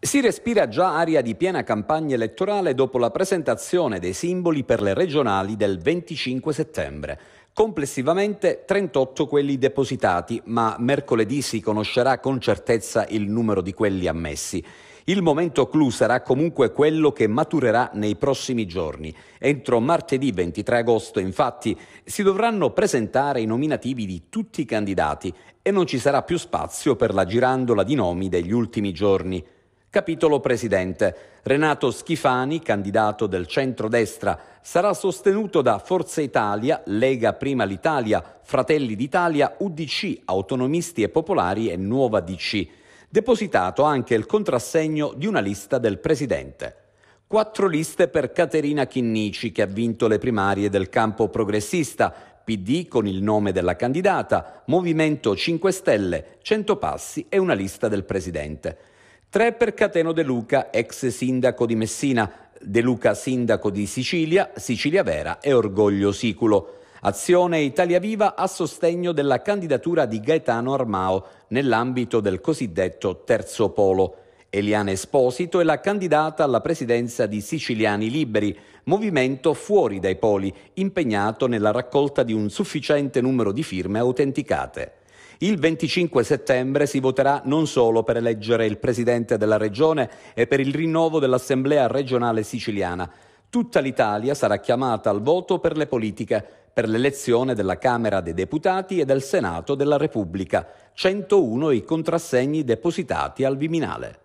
Si respira già aria di piena campagna elettorale dopo la presentazione dei simboli per le regionali del 25 settembre. Complessivamente 38 quelli depositati, ma mercoledì si conoscerà con certezza il numero di quelli ammessi. Il momento clou sarà comunque quello che maturerà nei prossimi giorni. Entro martedì 23 agosto, infatti, si dovranno presentare i nominativi di tutti i candidati e non ci sarà più spazio per la girandola di nomi degli ultimi giorni. Capitolo Presidente. Renato Schifani, candidato del centrodestra, sarà sostenuto da Forza Italia, Lega Prima l'Italia, Fratelli d'Italia, UDC, Autonomisti e Popolari e Nuova DC. Depositato anche il contrassegno di una lista del Presidente. Quattro liste per Caterina Chinnici, che ha vinto le primarie del campo progressista, PD con il nome della candidata, Movimento 5 Stelle, 100 passi e una lista del Presidente. Tre per Cateno De Luca, ex sindaco di Messina, De Luca sindaco di Sicilia, Sicilia Vera e Orgoglio Siculo. Azione Italia Viva a sostegno della candidatura di Gaetano Armao nell'ambito del cosiddetto terzo polo. Eliana Esposito è la candidata alla presidenza di Siciliani Liberi, movimento fuori dai poli, impegnato nella raccolta di un sufficiente numero di firme autenticate. Il 25 settembre si voterà non solo per eleggere il presidente della regione e per il rinnovo dell'Assemblea regionale siciliana. Tutta l'Italia sarà chiamata al voto per le politiche, per l'elezione della Camera dei Deputati e del Senato della Repubblica. 101 i contrassegni depositati al Viminale.